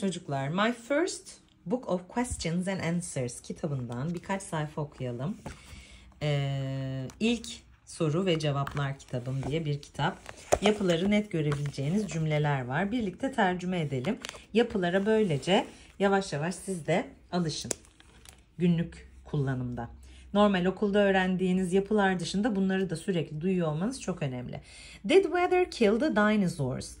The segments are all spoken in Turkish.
Çocuklar, My First Book of Questions and Answers kitabından birkaç sayfa okuyalım. Ee, ilk soru ve cevaplar kitabım diye bir kitap. Yapıları net görebileceğiniz cümleler var. Birlikte tercüme edelim. Yapılara böylece yavaş yavaş siz de alışın. Günlük kullanımda. Normal okulda öğrendiğiniz yapılar dışında bunları da sürekli duyuyor olmanız çok önemli. Did weather kill the dinosaurs?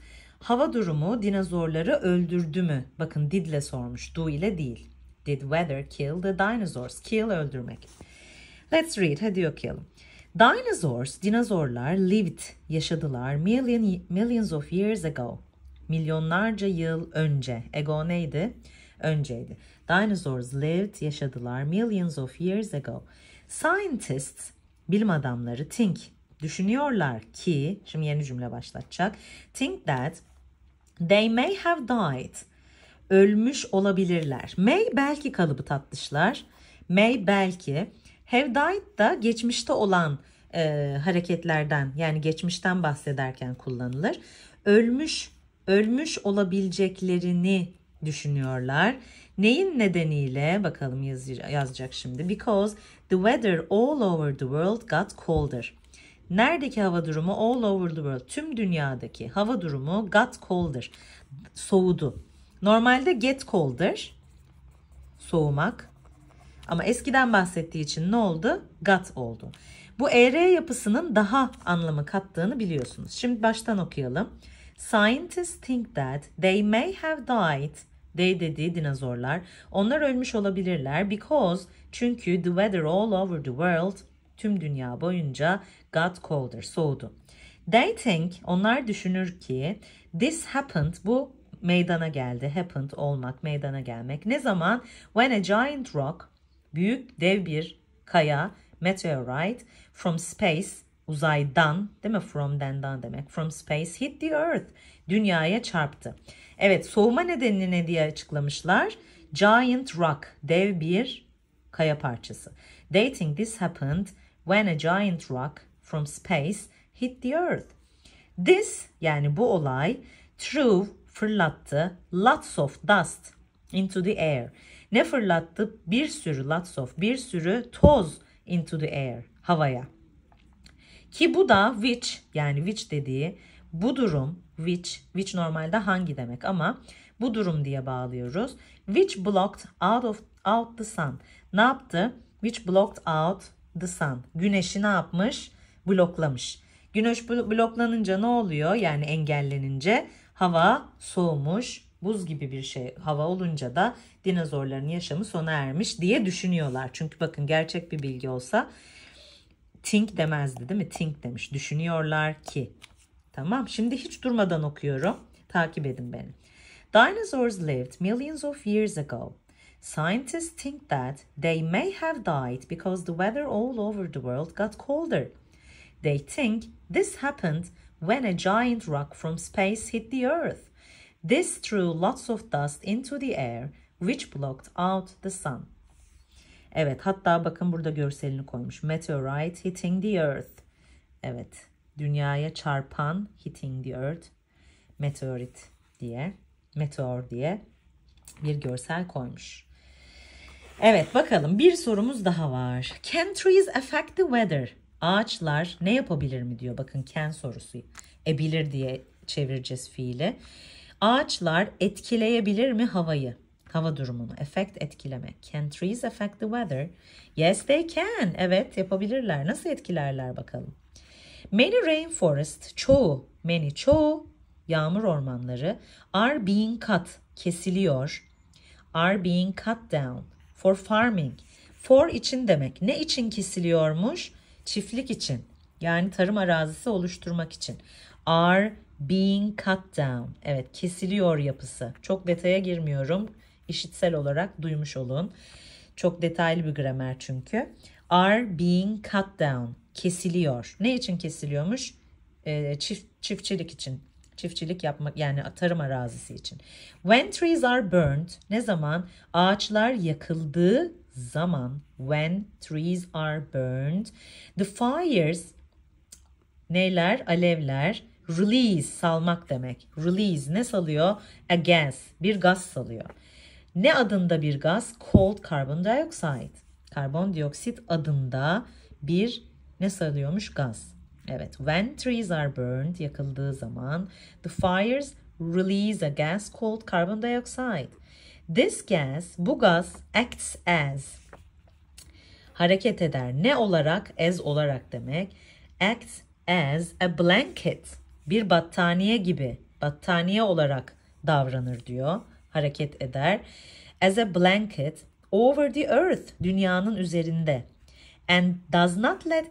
Hava durumu dinozorları öldürdü mü? Bakın didle sormuş. Do ile değil. Did weather kill the dinosaurs? Kill öldürmek. Let's read. Hadi okuyalım. Dinosaurs, dinozorlar lived, yaşadılar million, millions of years ago. Milyonlarca yıl önce. Ago neydi? Önceydi. Dinosaurs lived, yaşadılar millions of years ago. Scientists, bilim adamları think, düşünüyorlar ki, şimdi yeni cümle başlatacak. Think that They may have died. Ölmüş olabilirler. May belki kalıbı tatlışlar. May belki. Have died da geçmişte olan e, hareketlerden yani geçmişten bahsederken kullanılır. Ölmüş, ölmüş olabileceklerini düşünüyorlar. Neyin nedeniyle bakalım yazacak şimdi. Because the weather all over the world got colder. Neredeki hava durumu? All over the world. Tüm dünyadaki hava durumu got colder. Soğudu. Normalde get colder. Soğumak. Ama eskiden bahsettiği için ne oldu? Got oldu. Bu ER yapısının daha anlamı kattığını biliyorsunuz. Şimdi baştan okuyalım. Scientists think that they may have died. They dediği dinozorlar. Onlar ölmüş olabilirler because çünkü the weather all over the world tüm dünya boyunca got colder. Soğudu. They think, onlar düşünür ki this happened, bu meydana geldi. Happened olmak, meydana gelmek. Ne zaman? When a giant rock, büyük dev bir kaya, meteorite from space, uzaydan değil mi? From den'dan demek. From space hit the earth, dünyaya çarptı. Evet, soğuma nedenini ne diye açıklamışlar? Giant rock, dev bir kaya parçası. They think this happened when a giant rock, from space hit the earth. This yani bu olay threw fırlattı lots of dust into the air. Ne fırlattı? Bir sürü lots of bir sürü toz into the air havaya. Ki bu da which yani which dediği bu durum which which normalde hangi demek ama bu durum diye bağlıyoruz. Which blocked out of out the sun. Ne yaptı? Which blocked out the sun. Güneşi ne yapmış? bloklamış. Güneş bloklanınca ne oluyor? Yani engellenince hava soğumuş, buz gibi bir şey hava olunca da dinozorların yaşamı sona ermiş diye düşünüyorlar. Çünkü bakın gerçek bir bilgi olsa think demezdi değil mi? Think demiş. Düşünüyorlar ki. Tamam. Şimdi hiç durmadan okuyorum. Takip edin beni. Dinosaurs lived millions of years ago. Scientists think that they may have died because the weather all over the world got colder. They think this happened when a giant rock from space hit the Earth. This threw lots of dust into the air which blocked out the sun. Evet hatta bakın burada görselini koymuş. Meteorite hitting the earth. Evet dünyaya çarpan hitting the earth. Meteorit diye meteor diye bir görsel koymuş. Evet bakalım bir sorumuz daha var. Can trees affect the weather? Ağaçlar ne yapabilir mi diyor. Bakın ken sorusu. Ebilir diye çevireceğiz fiili. Ağaçlar etkileyebilir mi havayı? Hava durumunu. Effect etkileme. Can trees affect the weather? Yes they can. Evet yapabilirler. Nasıl etkilerler bakalım. Many rainforest, çoğu, many çoğu yağmur ormanları are being cut, kesiliyor. Are being cut down for farming. For için demek. Ne için kesiliyormuş? çiftlik için yani tarım arazisi oluşturmak için are being cut down. Evet kesiliyor yapısı. Çok detaya girmiyorum. İşitsel olarak duymuş olun. Çok detaylı bir gramer çünkü. Are being cut down. Kesiliyor. Ne için kesiliyormuş? E, çift, çiftçilik için. Çiftçilik yapmak yani tarım arazisi için. When trees are burned. Ne zaman ağaçlar yakıldığı zaman when trees are burned the fires neler alevler release salmak demek. Release ne salıyor? A gas, bir gaz salıyor. Ne adında bir gaz? Cold carbon dioxide. Karbondioksit adında bir ne salıyormuş? Gaz. Evet, when trees are burned, yakıldığı zaman, the fires release a gas called carbon dioxide. This gas, bu gaz acts as hareket eder. Ne olarak? As olarak demek. Acts as a blanket. Bir battaniye gibi, battaniye olarak davranır diyor. Hareket eder. As a blanket over the earth, dünyanın üzerinde. And does not let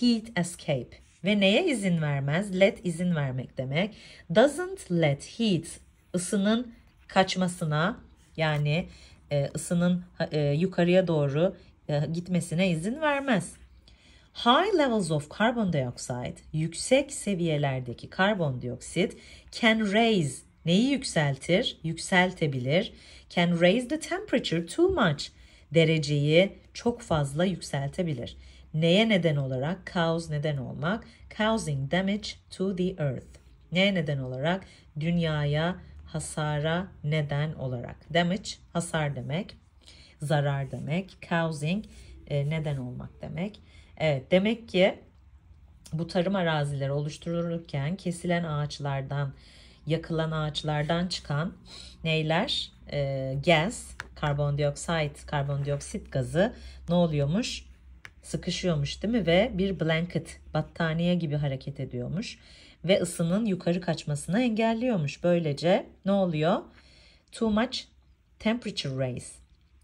heat escape. Ve neye izin vermez? Let izin vermek demek. Doesn't let heat, ısının kaçmasına yani e, ısının e, yukarıya doğru e, gitmesine izin vermez. High levels of carbon dioxide, yüksek seviyelerdeki karbondioksit can raise, neyi yükseltir? Yükseltebilir. Can raise the temperature too much, dereceyi çok fazla yükseltebilir. Neye neden olarak? Cause neden olmak. Causing damage to the earth. Neye neden olarak? Dünyaya hasara neden olarak. Damage hasar demek, zarar demek, causing e, neden olmak demek. Evet demek ki bu tarım arazileri oluşturulurken kesilen ağaçlardan, yakılan ağaçlardan çıkan neyler? E, gaz, karbondioksit, karbondioksit gazı ne oluyormuş? Sıkışıyormuş değil mi? Ve bir blanket, battaniye gibi hareket ediyormuş ve ısının yukarı kaçmasına engelliyormuş. Böylece ne oluyor? Too much temperature raise.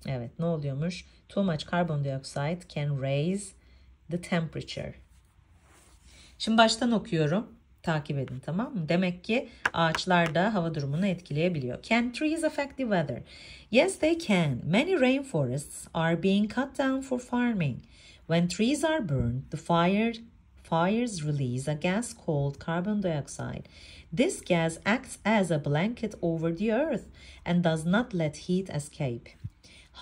Evet ne oluyormuş? Too much carbon dioxide can raise the temperature. Şimdi baştan okuyorum. Takip edin tamam mı? Demek ki ağaçlar da hava durumunu etkileyebiliyor. Can trees affect the weather? Yes they can. Many rainforests are being cut down for farming. When trees are burned, the fire fires release a gas called carbon dioxide. This gas acts as a blanket over the earth and does not let heat escape.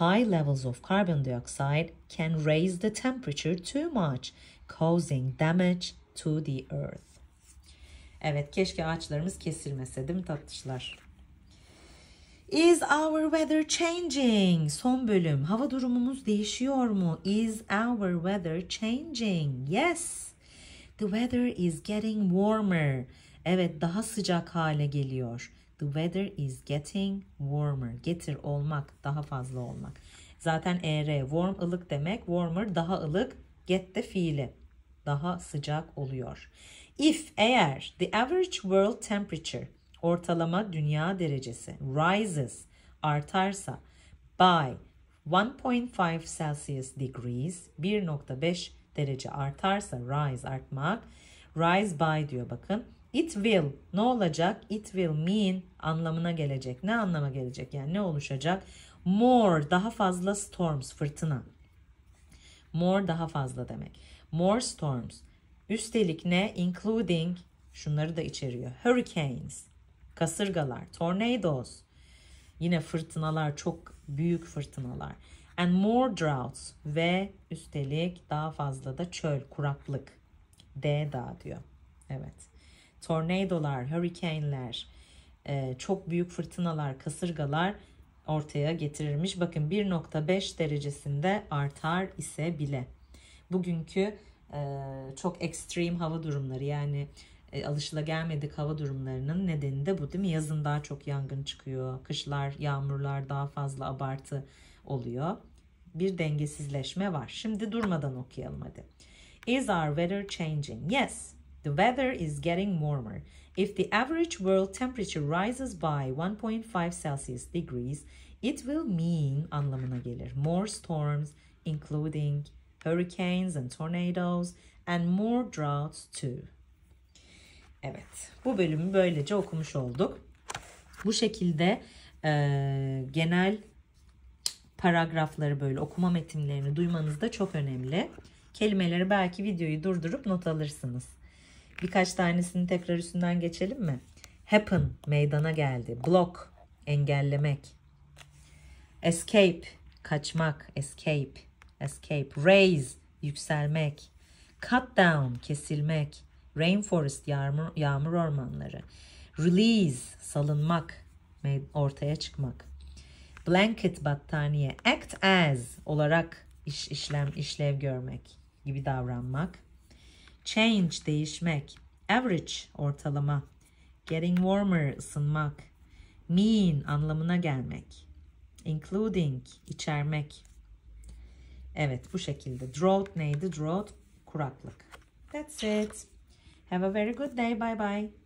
High levels of carbon dioxide can raise the temperature too much, causing damage to the earth. Evet keşke ağaçlarımız kesilmese değil mi tatlışlar? Is our weather changing? Son bölüm. Hava durumumuz değişiyor mu? Is our weather changing? Yes. The weather is getting warmer. Evet daha sıcak hale geliyor. The weather is getting warmer. Getir olmak, daha fazla olmak. Zaten er warm ılık demek, warmer daha ılık, get de fiili. Daha sıcak oluyor. If eğer the average world temperature ortalama dünya derecesi rises artarsa by 1.5 Celsius degrees 1.5 derece artarsa rise artmak rise by diyor bakın. It will ne olacak? It will mean anlamına gelecek. Ne anlama gelecek? Yani ne oluşacak? More daha fazla storms fırtına. More daha fazla demek. More storms. Üstelik ne? Including şunları da içeriyor. Hurricanes, kasırgalar, tornadoes. Yine fırtınalar çok büyük fırtınalar and more droughts ve üstelik daha fazla da çöl, kuraklık. D da diyor. Evet. Tornadolar, hurricane'ler, e, çok büyük fırtınalar, kasırgalar ortaya getirirmiş. Bakın 1.5 derecesinde artar ise bile. Bugünkü e, çok ekstrem hava durumları yani alışıla e, alışılagelmedik hava durumlarının nedeni de bu değil mi? Yazın daha çok yangın çıkıyor. Kışlar, yağmurlar daha fazla abartı oluyor bir dengesizleşme var. Şimdi durmadan okuyalım hadi. Is our weather changing? Yes, the weather is getting warmer. If the average world temperature rises by 1.5 Celsius degrees, it will mean anlamına gelir. More storms, including hurricanes and tornadoes and more droughts too. Evet, bu bölümü böylece okumuş olduk. Bu şekilde e, genel paragrafları böyle okuma metinlerini duymanız da çok önemli. Kelimeleri belki videoyu durdurup not alırsınız. Birkaç tanesini tekrar üstünden geçelim mi? Happen meydana geldi. Block engellemek. Escape kaçmak. Escape. Escape. Raise yükselmek. Cut down kesilmek. Rainforest yağmur, yağmur ormanları. Release salınmak ortaya çıkmak. Blanket battaniye. Act as olarak iş, işlem, işlev görmek gibi davranmak. Change değişmek. Average ortalama. Getting warmer ısınmak. Mean anlamına gelmek. Including içermek. Evet bu şekilde. Drought neydi? Drought kuraklık. That's it. Have a very good day. Bye bye.